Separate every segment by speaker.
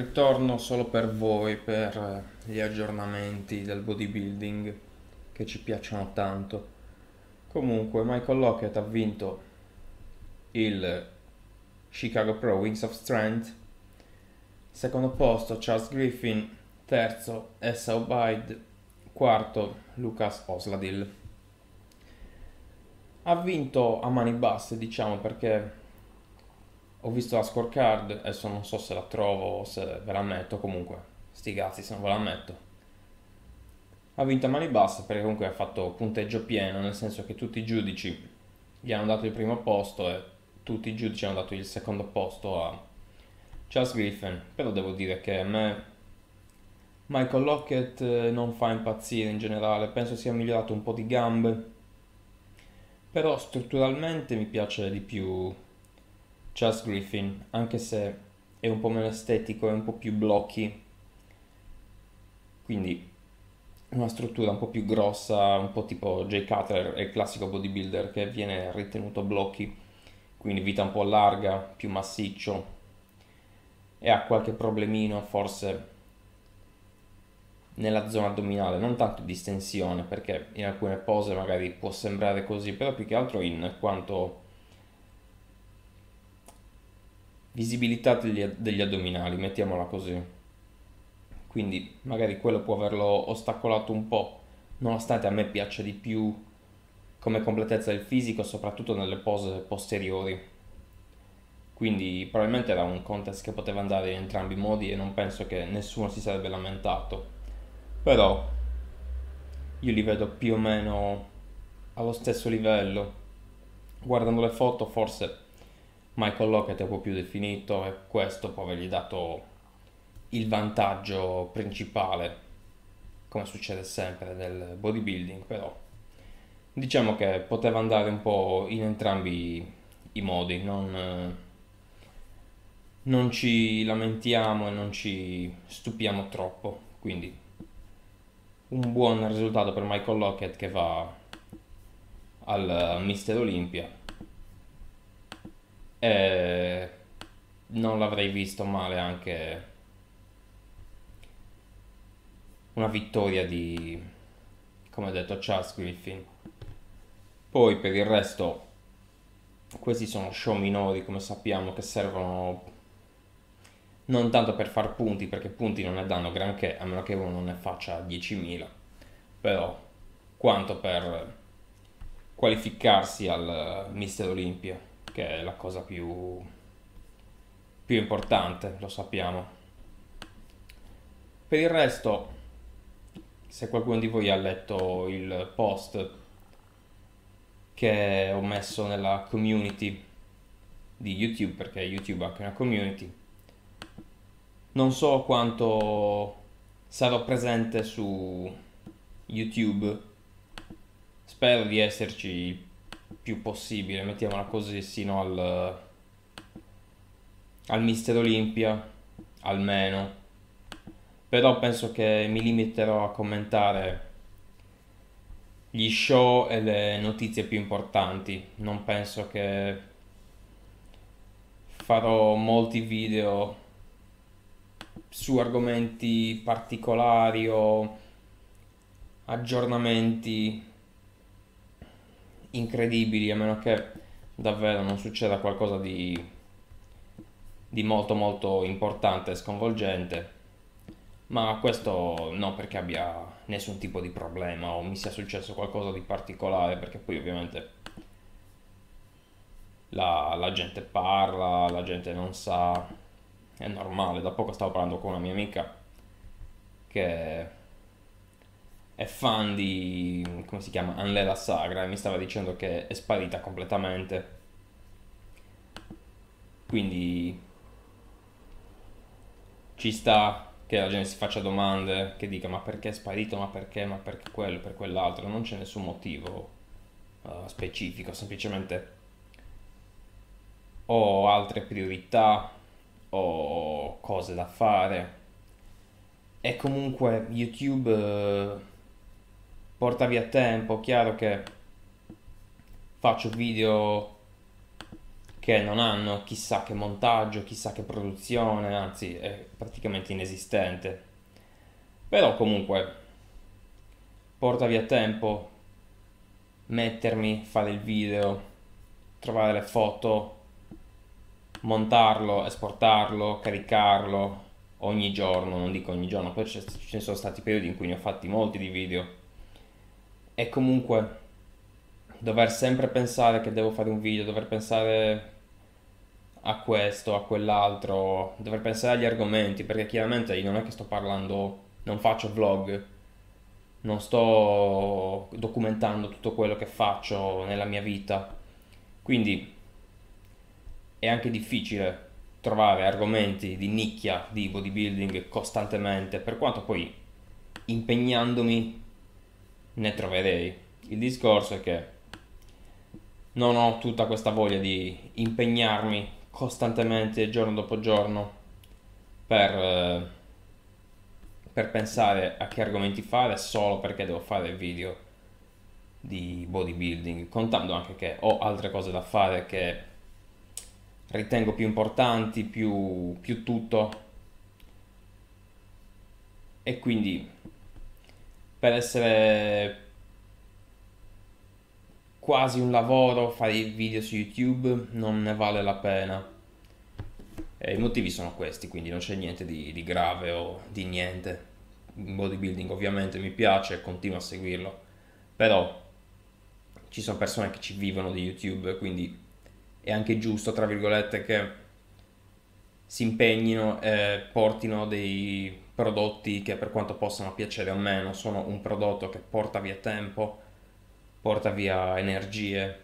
Speaker 1: ritorno solo per voi, per eh, gli aggiornamenti del bodybuilding che ci piacciono tanto. Comunque Michael Lockett ha vinto il Chicago Pro Wings of Strength, secondo posto Charles Griffin, terzo Essa Obaid, quarto Lucas Osladil. Ha vinto a mani basse, diciamo, perché ho visto la scorecard, adesso non so se la trovo o se ve la metto, comunque, sti cazzi se non ve la metto. Ha vinto a mani basse perché comunque ha fatto punteggio pieno, nel senso che tutti i giudici gli hanno dato il primo posto e tutti i giudici hanno dato il secondo posto a Charles Griffin, però devo dire che a me Michael Lockett eh, non fa impazzire in generale, penso sia migliorato un po' di gambe, però strutturalmente mi piace di più Charles Griffin, anche se è un po' meno estetico, è un po' più blocchi, quindi una struttura un po' più grossa, un po' tipo Jay Cutler, è il classico bodybuilder che viene ritenuto blocchi, quindi vita un po' larga, più massiccio e ha qualche problemino forse nella zona addominale, non tanto distensione perché in alcune pose magari può sembrare così, però più che altro in quanto visibilità degli, degli addominali, mettiamola così. Quindi magari quello può averlo ostacolato un po', nonostante a me piaccia di più come completezza del fisico, soprattutto nelle pose posteriori. Quindi probabilmente era un contest che poteva andare in entrambi i modi e non penso che nessuno si sarebbe lamentato. Però io li vedo più o meno allo stesso livello. Guardando le foto forse Michael Lockett è un po' più definito e questo può avergli dato il vantaggio principale, come succede sempre nel bodybuilding, però diciamo che poteva andare un po' in entrambi i modi, non, non ci lamentiamo e non ci stupiamo troppo, quindi un buon risultato per Michael Lockett che va al Mister Olympia eh, non l'avrei visto male anche una vittoria di, come ha detto, Charles Griffin. Poi per il resto, questi sono show minori, come sappiamo, che servono non tanto per far punti, perché punti non ne danno granché, a meno che uno non ne faccia 10.000, però quanto per qualificarsi al eh, Mister Olimpia che è la cosa più, più importante, lo sappiamo. Per il resto, se qualcuno di voi ha letto il post che ho messo nella community di YouTube, perché YouTube ha anche una community, non so quanto sarò presente su YouTube, spero di esserci più possibile, mettiamola così, sino al, al Mister Olimpia, almeno. Però penso che mi limiterò a commentare gli show e le notizie più importanti. Non penso che farò molti video su argomenti particolari o aggiornamenti incredibili, a meno che davvero non succeda qualcosa di, di molto molto importante e sconvolgente. Ma questo non perché abbia nessun tipo di problema o mi sia successo qualcosa di particolare, perché poi ovviamente la, la, gente parla, la gente non sa, è normale. Da poco stavo parlando con una mia amica che è fan di, come si chiama, Anlela Sagra e mi stava dicendo che è sparita completamente. Quindi ci sta che la gente si faccia domande, che dica ma perché è sparito, ma perché, ma perché quello, per quell'altro, non c'è nessun motivo uh, specifico, semplicemente ho altre priorità, ho cose da fare e comunque YouTube... Uh, porta via tempo, chiaro che faccio video che non hanno chissà che montaggio, chissà che produzione, anzi è praticamente inesistente. Però comunque porta via tempo mettermi, fare il video, trovare le foto, montarlo, esportarlo, caricarlo ogni giorno, non dico ogni giorno, poi ci sono stati periodi in cui ne ho fatti molti di video e comunque dover sempre pensare che devo fare un video, dover pensare a questo, a quell'altro, dover pensare agli argomenti, perché chiaramente io non è che sto parlando, non faccio vlog, non sto documentando tutto quello che faccio nella mia vita, quindi è anche difficile trovare argomenti di nicchia di bodybuilding costantemente, per quanto poi impegnandomi ne troverei. Il discorso è che non ho tutta questa voglia di impegnarmi costantemente giorno dopo giorno per, eh, per pensare a che argomenti fare solo perché devo fare video di bodybuilding, contando anche che ho altre cose da fare che ritengo più importanti, più, più tutto. E quindi per essere quasi un lavoro fare i video su YouTube non ne vale la pena. E I motivi sono questi, quindi non c'è niente di, di grave o di niente. Il bodybuilding ovviamente mi piace e continuo a seguirlo, però ci sono persone che ci vivono di YouTube, quindi è anche giusto, tra virgolette, che si impegnino e portino dei prodotti che per quanto possano piacere o meno sono un prodotto che porta via tempo, porta via energie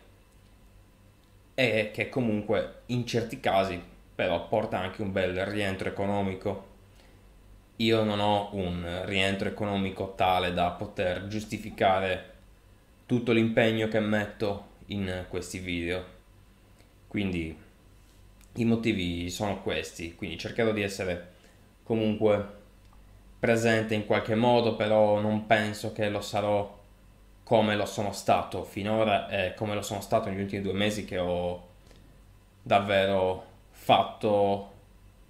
Speaker 1: e che comunque in certi casi però porta anche un bel rientro economico. Io non ho un rientro economico tale da poter giustificare tutto l'impegno che metto in questi video. Quindi i motivi sono questi, quindi cercherò di essere comunque presente in qualche modo, però non penso che lo sarò come lo sono stato finora e come lo sono stato negli ultimi due mesi che ho davvero fatto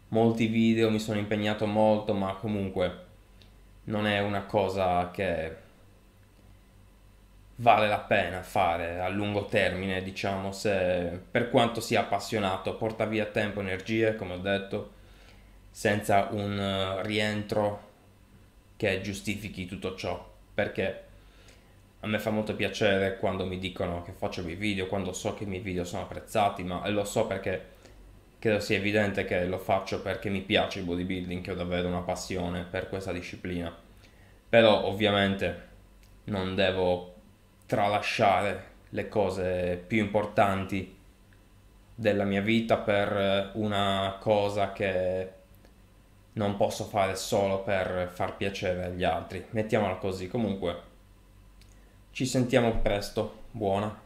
Speaker 1: molti video, mi sono impegnato molto, ma comunque non è una cosa che vale la pena fare a lungo termine, diciamo, se per quanto sia appassionato, porta via tempo, energie, come ho detto, senza un eh, rientro che giustifichi tutto ciò, perché a me fa molto piacere quando mi dicono che faccio i miei video, quando so che i miei video sono apprezzati, ma lo so perché credo sia evidente che lo faccio perché mi piace il bodybuilding, che ho davvero una passione per questa disciplina. Però ovviamente non devo tralasciare le cose più importanti della mia vita per eh, una cosa che non posso fare solo per far piacere agli altri. Mettiamola così. Comunque, ci sentiamo presto. Buona.